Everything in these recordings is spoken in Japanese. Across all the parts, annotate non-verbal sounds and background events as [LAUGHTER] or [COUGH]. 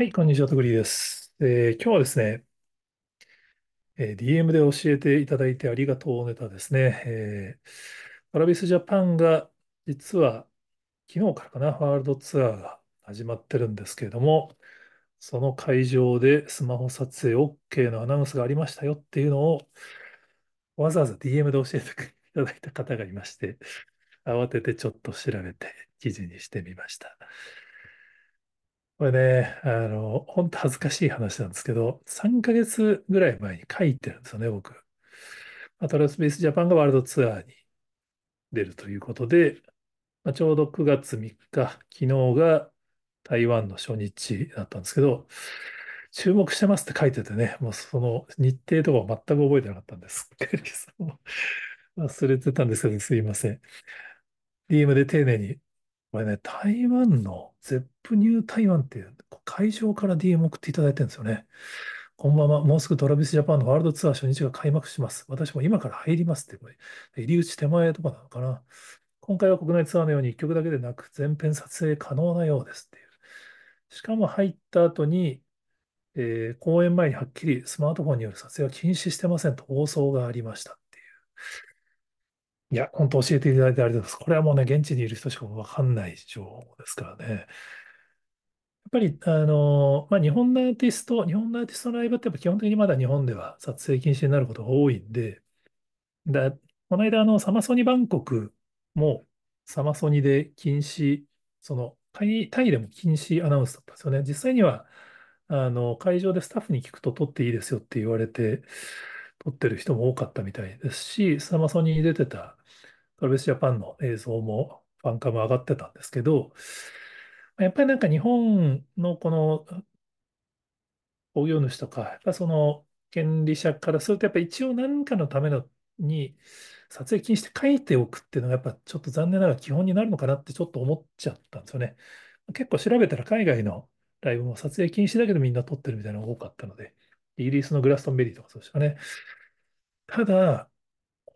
はい、こんにちは、とリりです。えー今日はですね、えー DM で教えていただいてありがとうネタですね。えー、v ラビスジャパンが実は昨日からかな、ワールドツアーが始まってるんですけれども、その会場でスマホ撮影 OK のアナウンスがありましたよっていうのをわざわざ DM で教えていただいた方がいまして、慌ててちょっと調べて記事にしてみました。これね、あの、ほんと恥ずかしい話なんですけど、3ヶ月ぐらい前に書いてるんですよね、僕。まあトラスベースジャパンがワールドツアーに出るということで、まあ、ちょうど9月3日、昨日が台湾の初日だったんですけど、注目してますって書いててね、もうその日程とかを全く覚えてなかったんです。[LAUGHS] 忘れてたんですけど、すいません。DM で丁寧にこれね、台湾のゼップニュー台湾っていう会場から DM 送っていただいてるんですよね。こんばんは。もうすぐトラビスジャパンのワールドツアー初日が開幕します。私も今から入りますって、これ、入り口手前とかなのかな。今回は国内ツアーのように1曲だけでなく、全編撮影可能なようですっていう。しかも入った後に、えー、公演前にはっきりスマートフォンによる撮影は禁止してませんと放送がありましたっていう。いや、本当教えていただいてありがとうございます。これはもうね、現地にいる人しかわかんない情報ですからね。やっぱり、あの、まあ、日本のアーティスト、日本のアーティストのライブってやっぱ基本的にまだ日本では撮影禁止になることが多いんで、だ、この間、あの、サマソニバンコクも、サマソニで禁止、その、タイ、タイでも禁止アナウンスだったんですよね。実際には、あの、会場でスタッフに聞くと撮っていいですよって言われて、撮ってる人も多かったみたいですし、サマソニに出てたトラベスジャパンの映像も、ファンカム上がってたんですけど、やっぱりなんか日本のこの工業主とか、やっぱその権利者からすると、やっぱ一応何かのためのに撮影禁止って書いておくっていうのが、やっぱちょっと残念ながら基本になるのかなってちょっと思っちゃったんですよね。結構調べたら海外のライブも撮影禁止だけどみんな撮ってるみたいなのが多かったので、イギリスのグラストンベリーとかそうでしたね。ただ、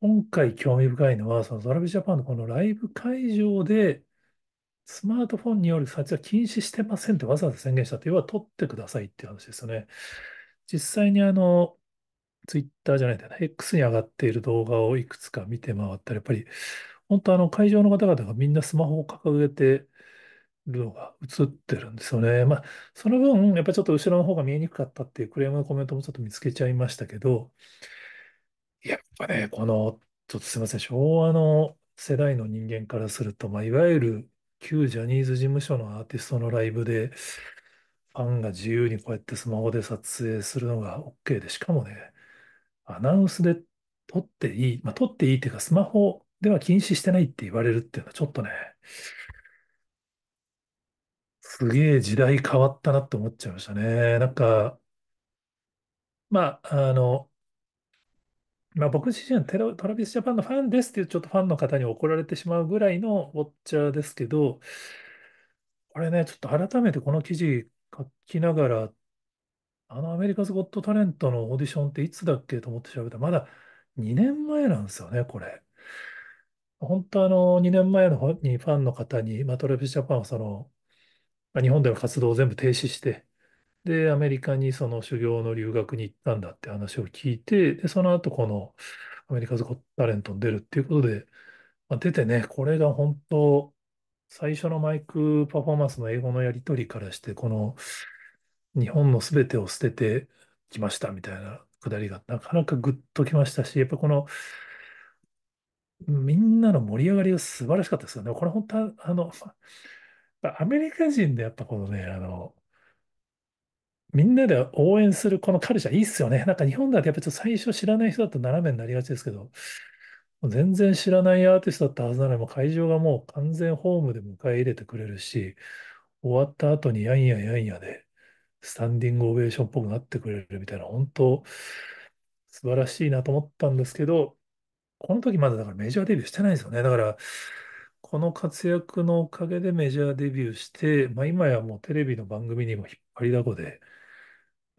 今回興味深いのは、そのザラビジャパンのこのライブ会場で、スマートフォンによる撮影は禁止してませんってわざわざ宣言したって、要は撮ってくださいっていう話ですよね。実際にあの、ツイッターじゃないんだよね、X に上がっている動画をいくつか見て回ったら、やっぱり、本当あの会場の方々がみんなスマホを掲げてるのが映ってるんですよね。まあ、その分、やっぱりちょっと後ろの方が見えにくかったっていうクレームのコメントもちょっと見つけちゃいましたけど、やっぱね、この、ちょっとすみません、昭和の世代の人間からすると、まあ、いわゆる旧ジャニーズ事務所のアーティストのライブで、ファンが自由にこうやってスマホで撮影するのが OK で、しかもね、アナウンスで撮っていい、まあ、撮っていいっていうか、スマホでは禁止してないって言われるっていうのは、ちょっとね、すげえ時代変わったなって思っちゃいましたね。なんか、まあ、あの、まあ、僕自身はテロ、トラビスジャパンのファンですっていうちょっとファンの方に怒られてしまうぐらいのウォッチャーですけど、これね、ちょっと改めてこの記事書きながら、あのアメリカズ・ゴット・タレントのオーディションっていつだっけと思って調べたら、まだ2年前なんですよね、これ。本当あの、2年前のにファンの方に、まあ、トラビスジャパンはその、まあ、日本での活動を全部停止して、で、アメリカにその修行の留学に行ったんだって話を聞いて、で、その後このアメリカズ・ゴット・タレントに出るっていうことで、まあ、出てね、これが本当、最初のマイクパフォーマンスの英語のやり取りからして、この日本の全てを捨ててきましたみたいなくだりがなかなかグッときましたし、やっぱこのみんなの盛り上がりが素晴らしかったですよね。これ本当あの、アメリカ人でやっぱこのね、あの、みんなで応援するこのカルチャーいいっすよね。なんか日本だとやっぱちょっと最初知らない人だと斜めになりがちですけど、全然知らないアーティストだったはずなのに、もう会場がもう完全ホームで迎え入れてくれるし、終わった後にやんややんやで、スタンディングオベーションっぽくなってくれるみたいな、本当素晴らしいなと思ったんですけど、この時まだだからメジャーデビューしてないんですよね。だから、この活躍のおかげでメジャーデビューして、まあ、今やもうテレビの番組にも引っ張りだこで、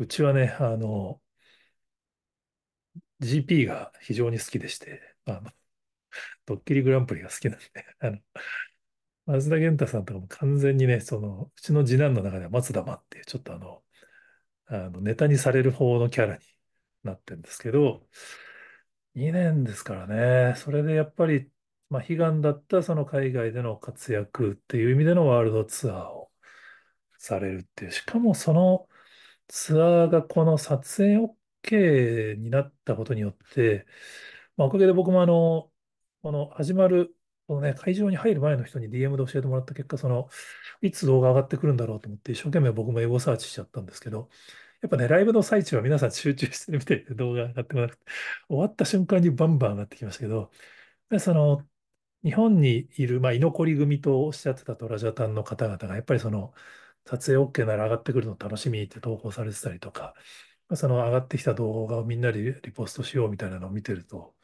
うちはね、あの、GP が非常に好きでして、あの、[LAUGHS] ドッキリグランプリが好きなんで、あの、松田元太さんとかも完全にね、その、うちの次男の中では松田マっていう、ちょっとあの、あのネタにされる方のキャラになってるんですけど、2年ですからね、それでやっぱり、まあ、悲願だったその海外での活躍っていう意味でのワールドツアーをされるっていう、しかもそのツアーがこの撮影 OK になったことによって、まあ、おかげで僕もあの、この始まる、このね、会場に入る前の人に DM で教えてもらった結果、その、いつ動画上がってくるんだろうと思って、一生懸命僕もエゴサーチしちゃったんですけど、やっぱね、ライブの最中は皆さん集中してるみたいで動画上がってこなくて、終わった瞬間にバンバン上がってきましたけど、でその、日本にいる、まあ、居残り組とおっしゃってたトラジャタンの方々が、やっぱりその、撮影 OK なら上がってくるの楽しみって投稿されてたりとか、その上がってきた動画をみんなでリポストしようみたいなのを見てると、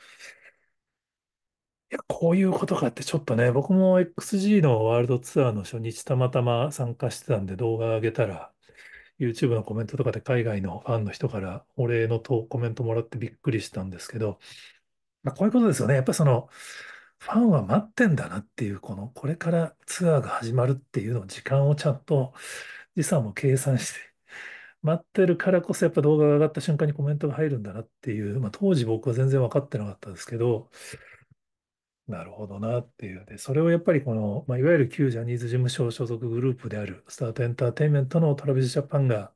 いや、こういうことかってちょっとね、僕も XG のワールドツアーの初日たまたま参加してたんで動画上げたら、YouTube のコメントとかで海外のファンの人からお礼のとコメントもらってびっくりしたんですけど、まあ、こういうことですよね。やっぱその、ファンは待ってんだなっていう、この、これからツアーが始まるっていうのを時間をちゃんと時差も計算して、待ってるからこそやっぱ動画が上がった瞬間にコメントが入るんだなっていう、まあ当時僕は全然分かってなかったですけど、なるほどなっていう。で、それをやっぱりこの、まあ、いわゆる旧ジャニーズ事務所所属グループであるスタートエンターテインメントのトラビジジャパンが、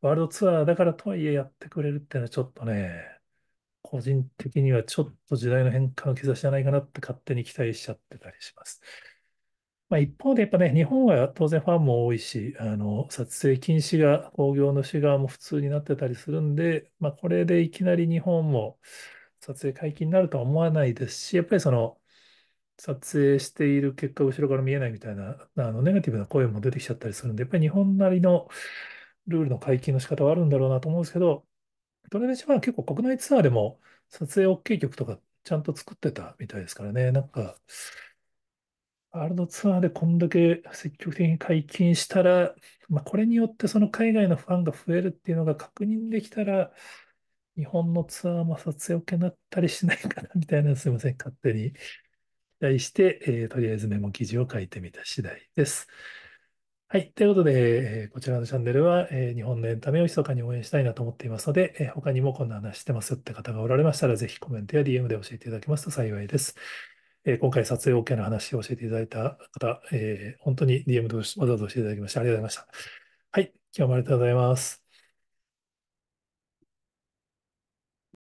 ワールドツアーだからとはいえやってくれるっていうのはちょっとね、個人的にはちょっと時代の変化の兆しじゃないかなって勝手に期待しちゃってたりします。まあ、一方でやっぱね、日本は当然ファンも多いし、あの撮影禁止が興行主側も普通になってたりするんで、まあ、これでいきなり日本も撮影解禁になるとは思わないですし、やっぱりその撮影している結果、後ろから見えないみたいなあのネガティブな声も出てきちゃったりするんで、やっぱり日本なりのルールの解禁の仕方はあるんだろうなと思うんですけど、ドルベシは結構国内ツアーでも撮影 OK 曲とかちゃんと作ってたみたいですからね。なんか、ワールドツアーでこんだけ積極的に解禁したら、まあ、これによってその海外のファンが増えるっていうのが確認できたら、日本のツアーも撮影 OK になったりしないかな [LAUGHS] みたいな、すいません、勝手に期待して、えー、とりあえずメモ記事を書いてみた次第です。はい。ということで、えこちらのチャンネルは、え日本のエンタメを密かに応援したいなと思っていますので、え他にもこんな話してますって方がおられましたら、ぜひコメントや DM で教えていただけますと幸いです。え今回撮影 OK の話を教えていただいた方、え本当に DM でわざわざ教えていただきましてありがとうございました。はい。今日もありがとうございます。